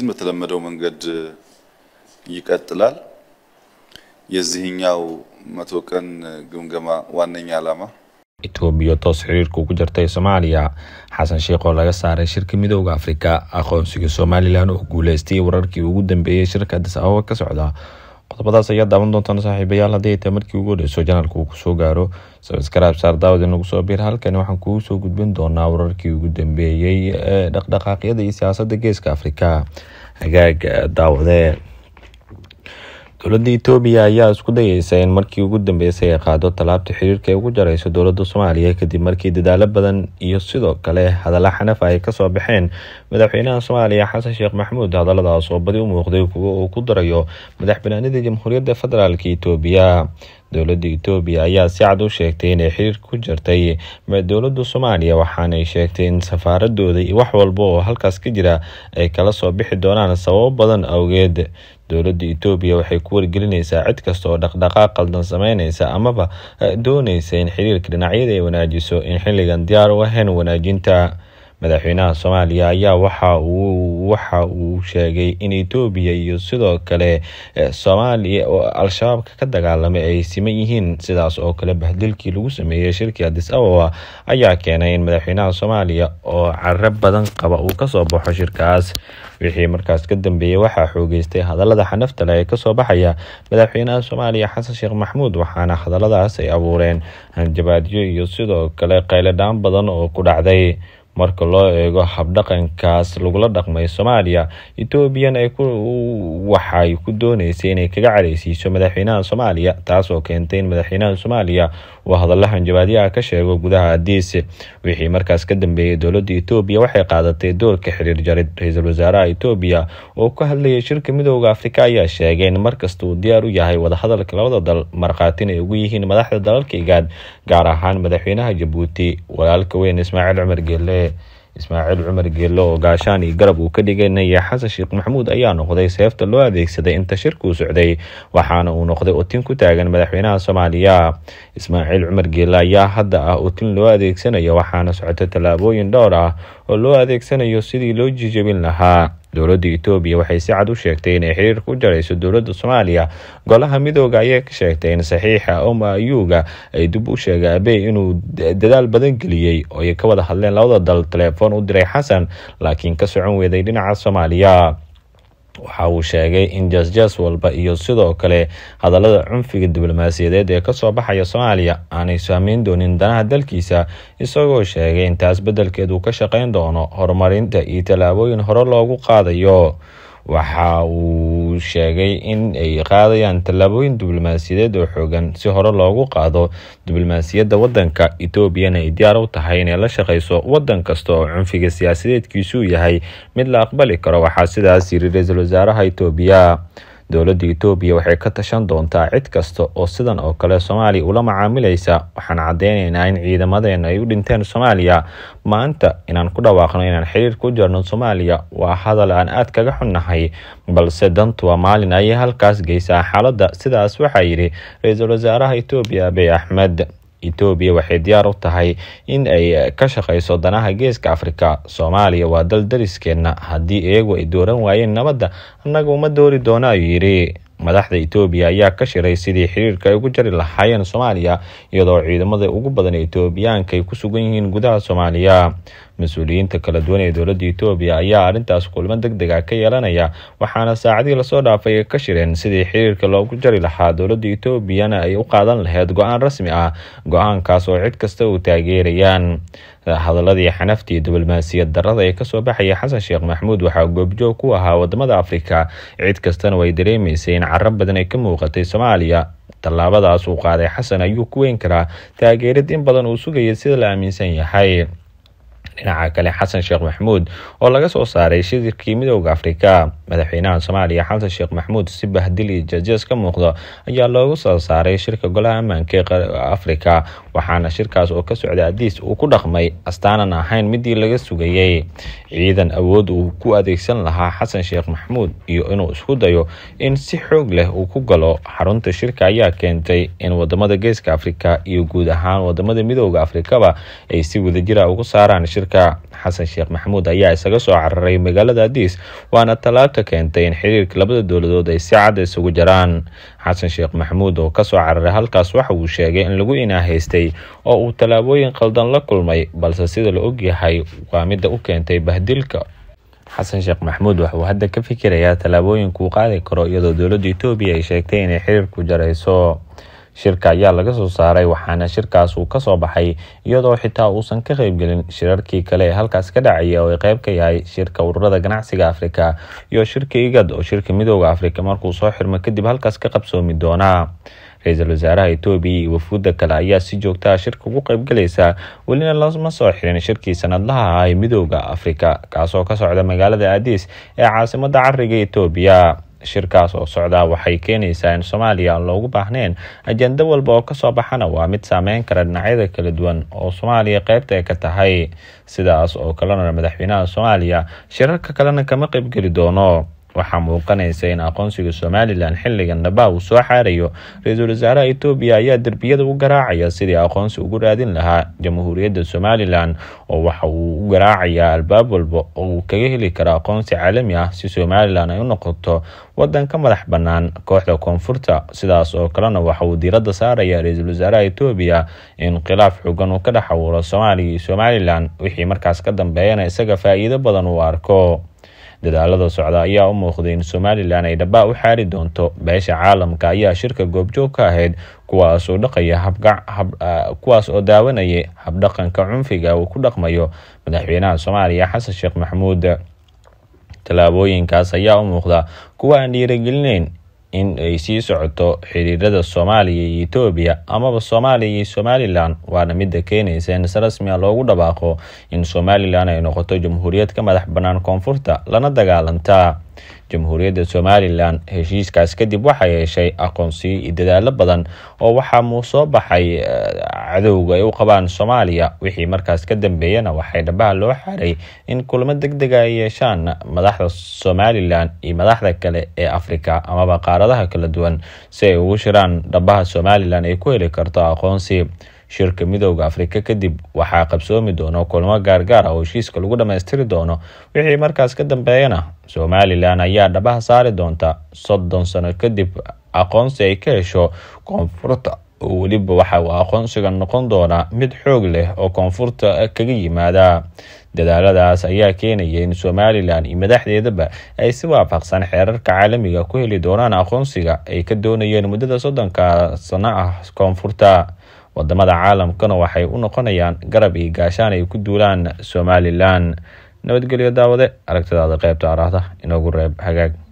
ስራችን በተለመደው መንገድ ይቀጥላል። የዚህኛው መቶ ቀን ግምገማ ዋነኛ ዓላማ itoobiya toos xiriirka ugu jartay soomaaliya xasan sheekh oo laga saaray shirka midooda afrika aqoonsiga somalilan oo guuleystay wararkii ugu dambeeyey shirka adis ababa ka socda qodobadaas ayaa daawan doontaan saaxiibayaal haddii ay tahay markii ugu horeyso janaalka uu kusoo gaaro sabskaraab saar daawad inagu soo biir halkani waxaan kugu soo gudbin doonaa wararkii ugu dambeeyey ee dhaqdhaqaaqyada iyo siyaasadda geeska afrika hagaag daawadee dowladda etoobiya ayaa isku dayeysa in markii ugu dambeysay ay qaado tallaabta xiriirka ay ugu jarayso dowladda soomaaliya kadib markii dadaalo badan iyo sidoo kale hadalla xanafa ah ay kasoo baxeen madaxweynaha soomaaliya xasan sheekh maxamuud hadalladaas oo badi u muuqday kuwa uu ku darayo madax jamhuuriyadda federaalk etoobiya dowladda etoobiya ayaa si cad u sheegtay inay xiriir ku jartay dowladda soomaaliya waxaanay sheegtay in safaaradooda iyo wax walba oo halkaas ka jira ay kala soo bixi doonaan sababo badan awgeed dowladda etoobiya waxay ku wargelinaysaa cid kasta oo dhaqdhaqaaq qaldan sameynaysa amaba eh, doonaysa in xiriirka dhinacyada ay wanaajiso in xilligan diyaar u ahayn wanaajinta madaxweynaha soomaaliya ayaa waxa uu sheegay in etoobiya iyo sidoo kale eh, soomaaliya oo al-shabaabka ka dagaalamay ay siman yihiin sidaas oo kale bahdilkii lagu sameeyey shirkii adis ababa ayaa keenay in madaxweynaha soomaaliya oo carab badan qaba uu kasoo baxo shirkaas wixii markaas ka dambeeyey waxaa xoogeystay hadalada xanafta leh ee kasoo baxaya madaxweynaha soomaaliya xasan sheekh maxamuud waxaana hadaladaas ay abuureen hanjabaadyo iyo sidoo kale dhaan badan oo ku dhacday marka loo eego habdhaqankaas lagula dhaqmay soomaaliya etoobiyan waxay ku dooneysay inay kaga cadhaysiiso madaxweynaha soomaaliya taasoo keentay in madaxweynaha soomaaliya uu hadalla hanjabaadyaha ka sheego gudaha adiis wixii markaas ka dambeeyey dowladda etoobiya waxay qaadatay doorka xiriir jarid ra-iisul wasaaraha etoobiya oo ku hadlayay shirka midooda afrika ayaa sheegay in markasta uu diyaar u yahay wadahadalka labada dal markhaatina ay ugu yihiin madaxda dalalka igaad gaar ahaan madaxweynaha jabuuti walaalka weyn ismaaciil cumar geelle ismaaciil cumar geello oo gaashaan iyo garab uu ka dhiganaya xasan sheekh maxamuud ayaa noqday seefta loo adeegsaday inta shirkuu socday waxaana uu noqday otin ku taagan madaxweynaha soomaaliya ismaaciil cumar geello ayaa hadda ah otin loo adeegsanayo waxaana socota tallaabooyin dhowr ah oo loo adeegsanayo sidii loo jijabin lahaa dowladda etoobiya waxay si cad u sheegtay inay xiriirka ku jarayso dowladda soomaaliya golaha midooga ayay ka sheegtay in saxiixa oma ayuga ay dib u sheegay abey inuu dadaal badan geliyey oo ay ka wada hadleen labada dal telefoon u diray xasan laakiin ka socon weeday dhinaca soomaaliya waxa uu sheegay in jasjas walba iyo sidoo kale hadallada cunfiga diblomaasiyadeed ee kasoo baxaya soomaaliya aanay saameyn doonin danaha dalkiisa isagoo sheegay in taas beddelkeed uu ka shaqeyn doono horumarinta iyo tallaabooyin hore loogu qaadayo waxa uu sheegay in ay qaadayaan tallaabooyin diblomaasiyadeed oo xoogan si hore loogu qaado diblomaasiyadda waddanka etoobiyana ay diyaar u tahay inay la shaqayso waddan kasta oo cunfiga siyaasadeedkiisuu yahay mid la aqbali karo waxaa sidaas yiri ra-iisul wasaaraha etoobiya dowladda etoobiya waxay ka tashan doontaa cid kasta oo sidan oo kale soomaaliya ula macaamilaysa waxaan caddeynaynaa in ciidamadeena ay u dhinteen soomaaliya maanta inaan ku dhawaaqno inaan xiriir ku jarno soomaaliya waa hadal aan aad kaga xunnahay balse dantu waa maalin ayay halkaas geysaa xaaladda sidaas waxaa yidhi ra-iisul wasaaraha etoobiya abiy axmed etoobiya waxay diyaar u tahay in ay ka shaqayso danaha geeska afrika soomaaliya waa dal dariskeenna haddii iyagu ay dooran waayeen nabadda annaga uma doori doona ayuu yidhi madaxda etoobiya ayaa ka shiray sidii xiriirka ay ugu jari lahaayeen soomaaliya iyadoo ciidamada ugu badan etoobiyaanka ay ku sugan yihiin gudaha soomaaliya mas-uuliyiinta kala duwan ee dowladda etoobiya ayaa arrintaas kulmo deg dega ka yeelanaya waxaana saacadihii lasoo dhaafay ka shireen sidii xiriirka loogu jari lahaa dowladda etoobiyana ay u qaadan laheyd go-aan rasmi ah go-aankaas oo cid kasta uu taageerayaan hadaladii xanaftii iyo diblomaasiyad darada ee kasoo baxaya xasan sheekh maxamuud waxaa goobjoog ku ahaa wadamada afrika cid kastana way dareemaysay in carab badan ay ka muuqatay soomaaliya tallaabadaas uu qaaday xasan ayuu ku weyn karaa taageerad in badan uu sugayay sida la aaminsan yahay dhinaca kale xasan sheekh maxamuud oo laga soo saaray shirkii midowda afrika madaxweynaha soomaaliya xasan sheekh maxmuud sibah bahdil iyo jeesjees ka muuqdo ayaa loogu soo saaray shirka golaha ammaanka ee afrika waxaana shirkaas oo ka socda adiis uu ku dhaqmay astaanan ahayn midii laga sugayey ciidan awood uu ku adeegsan lahaa xasan sheekh maxmuud iyo inuu isku dayo in si xoog leh uu ku galo xarunta shirka ayaa keentay in wadamada geeska afrika iyo guud ahaan wadamada midooda afrikaba ay si wadajira ah ugu saaraan shirka xasan sheekh maxmuud ayaa isaga soo cararay magaalada adiis waana talaata ka keentay in xiriirka labada dowladood ay si cad isugu jaraan xasan sheekh maxamuud oo kasoo cararay halkaas waxa uu sheegay in lagu inaahaystay oo uu tallaabooyin khaldan la kulmay balse sida la og yahay waa midda u keentay bahdilka xasan sheekh maxamuud waxauu hadda ka fikirayaa tallaabooyinkauu qaadi karo iyadoo dowladda etoobiya ay sheegtay inay xiriirku jarayso shirka ayaa laga soo saaray waxaana shirkaas uu ka soo baxay iyadoo xitaa uusan ka qeybgelin shirarkii kale ee halkaas ka dhacaya oo ay qeyb ka yahay shirka ururada ganacsiga afrika iyo shirka igad oo shirka midooda afrika markuu soo xirmo kadib halkaas ka qabsoomi doonaa ra-iisul wasaaraha etoobiya iyo wafuudda kale ayaa si joogtaa ah shirka ugu qeybgalaysa welina lama soo xirin shirkii sanadlaha ahaa ee midooda afrika kaasoo ka socda magaalada aadis ee caasimada cariga etoobiya shirkaas oo socdaa waxay keenaysaa in soomaaliya aan loogu baahnayn ajendo walba oo kasoo baxana waa mid saameyn kara dhinacyada kala duwan oo soomaaliya qeybta ay ka tahay sidaas oo kalena madaxweynaha soomaaliya shirarka kalena kama qeybgeli doono waxaa muuqanaysa in aqoonsiga somalilan xilligan dhaba uu soo xaarayo ra-iisul wasaaraha etoobiya ayaa derbiyada u garaacaya sidii aqoonsi ugu raadin lahaa jamhuuriyadda somalilan oo waxa uu u garaacayaa albaab walba oo uu kaga heli karo aqoonsi caalami ah si somalilan ay u noqoto wadan ka madax bannaan kooxda koonfurta sidaas oo kalena waxa uu diiradda saaraya ra-iisul wasaaraha etoobiya in khilaaf xoogan uu ka dhex awuuro soomaaliya iyo somalilan wixii markaas ka dambeeyana isaga faa-iido badan uu arko dadaalada socda ayaa u muuqday in somalilan ay dhabaa u xaari doonto beesha caalamka ayaa shirka goobjoog ka ahayd kuwaas dhaqaya ah, kuwaas oo daawanaya habdhaqanka cunfiga uu ku dhaqmayo madaxweynaha soomaaliya xasan sheekh maxamuud tallaabooyinkaas ayaa u muuqda kuwa aan dhiiragelinayn in ay sii socoto xiriirada soomaaliya iyo itoobiya amaba soomaaliya iyo somalilan waana midda keenaysa in si rasmi a ah loogu dhabaaqo in somalilan ay noqoto jamhuuriyad ka madax bannaan koonfurta lana dagaalanta jamhuuriyadda somalilan heshiiskaas kadib waxaa yeeshay aqoonsi iyo dadaalo badan oo waxaa muu soo baxay eh, cadowga ay u qabaan soomaaliya wixii markaas ka dambeeyana waxay dhabaha loo xaray in kulamo deg dega ah ay yeeshaan madaxda somalilan iyo madaxda kale ee afrika amaba qaaradaha kala duwan si ay ugu shiraan dhabaha somalilan ay ku heli karto aqoonsi shirka midooda afrika kadib waxaa qabsoomi doono kulmo gaargaar ah oo heshiiska lagu dhammaystiri doono wixii markaas ka dambeeyana somalilan ayaa dhabaha saari doonta soddon sano kadib aqoonsi ay ka hesho koonfurta oo weliba waxa uu aqoonsiga noqon doonaa mid xoog leh oo koonfurta kaga yimaada dadaaladaas ayaa keenaya in somalilan iyo madaxdeedaba ay si waafaqsan xeerarka caalamiga ku heli doonaan aqoonsiga ay ka doonayeen muddada soddonka sano ah koonfurta wadamada caalamkana waxay u noqonayaan garab iyo gaashaan ay ku duulaan somalilan nabadgelyo daawade aragtidaada qeybta arahda inoogu reeb hagaag